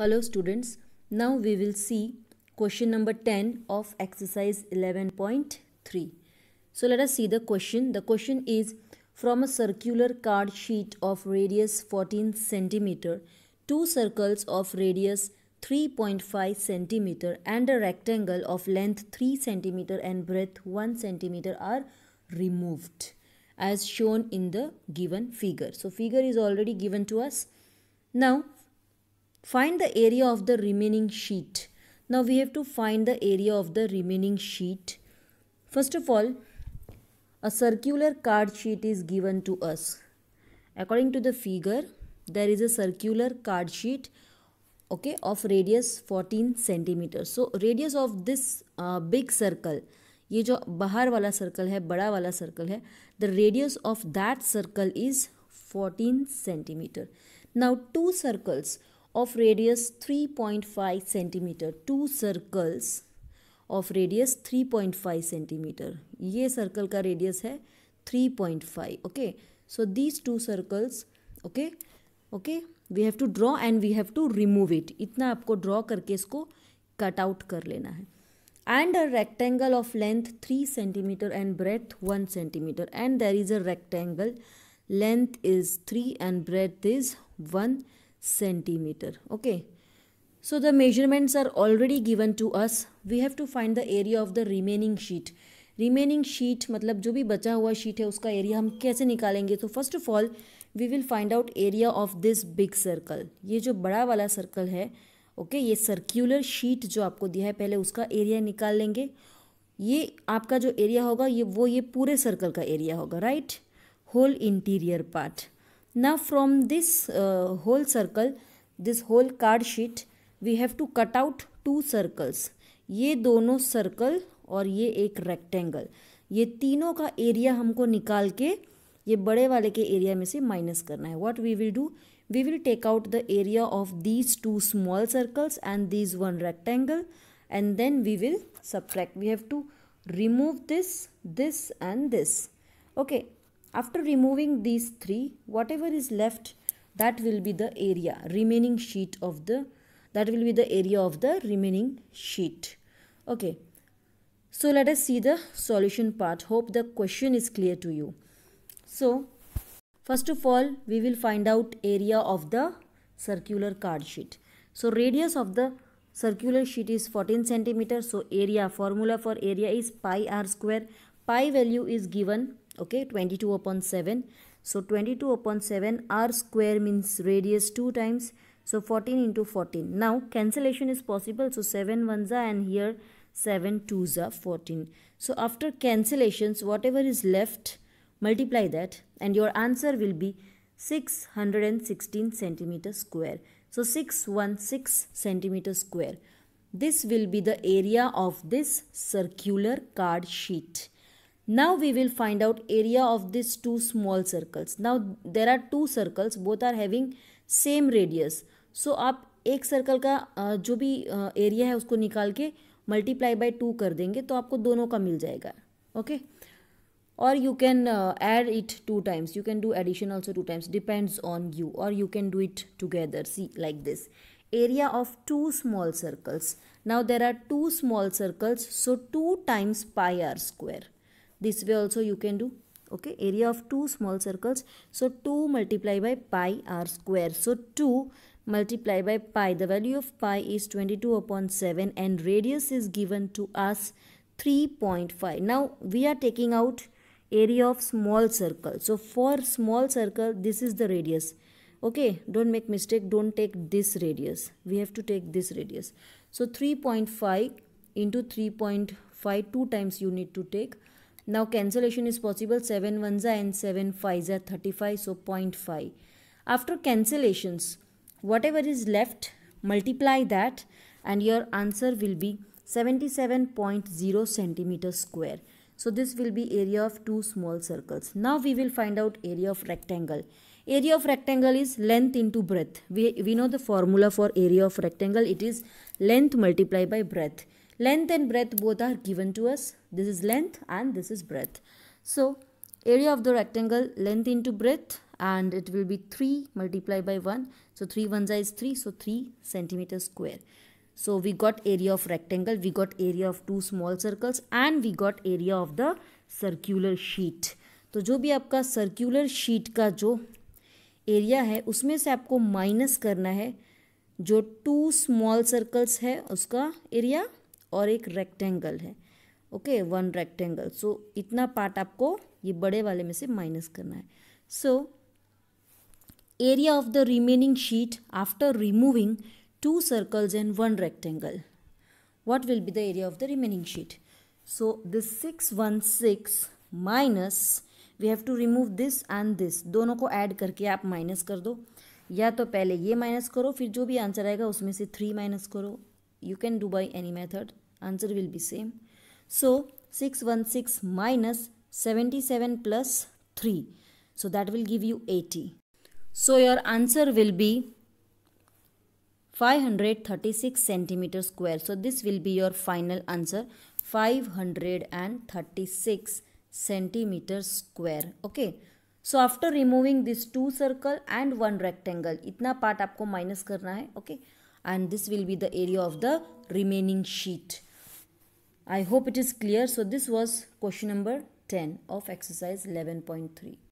Hello students, now we will see question number 10 of exercise 11.3. So let us see the question. The question is from a circular card sheet of radius 14 centimeter, two circles of radius 3.5 centimeter and a rectangle of length 3 centimeter and breadth 1 centimeter are removed as shown in the given figure. So figure is already given to us. Now Find the area of the remaining sheet. Now we have to find the area of the remaining sheet. First of all, a circular card sheet is given to us. According to the figure, there is a circular card sheet okay of radius 14 centimeters. So radius of this uh, big circle ये जो बाहर वाला circle है बड़ा वाला circle the radius of that circle is 14 centimeter. Now two circles of radius 3.5 cm two circles of radius 3.5 cm ye circle ka radius hai 3.5. Okay, so these two circles, okay, okay, we have to draw and we have to remove it. itna aapko draw karke isko cut out kar lena hai and a rectangle of length 3 cm and breadth 1 cm and there is a rectangle length is 3 and breadth is 1 centimetre okay so the measurements are already given to us we have to find the area of the remaining sheet remaining sheet मतलब जो भी बचा हुआ sheet है उसका area हम कैसे निकालेंगे तो first of all we will find out area of this big circle ये जो बड़ा वाला सर्कल है ओके okay, ये सर्क्यूलर शीट जो आपको दिया है पहले उसका एरिया निकाल लेंगे ये आपका जो एरिया होगा ये वो ये पूरे सर्कल का एरिया होगा right whole interior part now from this uh, whole circle this whole card sheet we have to cut out two circles ये दोनों सर्कल और ये एक रेक्टेंगल ये तीनों का एरिया हमको निकाल के ये बड़े वाले के एरिया में से माइनस करना है what we will do we will take out the area of these two small circles and these one rectangle and then we will subtract we have to remove this this and this okay After removing these three, whatever is left, that will be the area, remaining sheet of the, that will be the area of the remaining sheet. Okay. So let us see the solution part. Hope the question is clear to you. So first of all, we will find out area of the circular card sheet. So radius of the circular sheet is 14 centimeter. So area formula for area is pi r square. Pi value is given okay 22 upon 7 so 22 upon 7 r square means radius 2 times so 14 into 14 now cancellation is possible so 7 ones are and here 7 twos are 14 so after cancellations whatever is left multiply that and your answer will be 616 centimeter square so 616 centimeter square this will be the area of this circular card sheet now we will find out area of these two small circles. Now there are two circles, both are having same radius. So आप एक circle का जो भी area है उसको निकाल के multiply by two कर देंगे तो आपको दोनों का मिल जाएगा okay? or you can add it two times you can do addition also two times depends on you or you can do it together see like this area of two small circles now there are two small circles so 2 times pi r square this way also you can do okay area of two small circles so 2 multiply by pi r square so 2 multiply by pi the value of pi is 22 upon 7 and radius is given to us 3.5 now we are taking out area of small circle so for small circle this is the radius okay don't make mistake don't take this radius we have to take this radius so 3.5 into 3.5 2 times you need to take now cancellation is possible 7 ones z and 7 fives are 35 so 0.5. After cancellations whatever is left multiply that and your answer will be 77.0 centimeter square. So this will be area of two small circles. Now we will find out area of rectangle. Area of rectangle is length into breadth. We, we know the formula for area of rectangle. It is length multiplied by breadth. Length and breadth both are given to us. This is length and this is breadth. So area of the rectangle length into breadth and it will be 3 multiplied by 1. So 3 ones is 3 so 3 cm square. So we got area of rectangle, we got area of two small circles and we got area of the circular sheet. तो जो भी आपका circular sheet का जो area है उसमें से आपको माइनस करना है जो टू स्मॉल सर्कल्स है उसका एरिया और एक रेक्टेंगल है ओके वन रेक्टेंगल सो इतना पार्ट आपको ये बड़े वाले में से माइनस करना है so area of the remaining sheet after removing two circles and one rectangle what will be the area of the remaining sheet so this six one six minus we have to remove this and this दोनों को add करके आप minus कर दो या तो पहले ये माइनस करो फिर जो भी आंसर आएगा उसमें से थ्री माइनस करो you can do by any method answer will be same so 616 minus 77 plus 3 so that will give you 80 so your answer will be 536 centimeter square so this will be your final answer 536 centimeter square okay so after removing this two circle and one rectangle इतना part आपको minus करना है okay okay? and this will be the area of the remaining sheet. I hope it is clear. So this was question number 10 of exercise 11.3.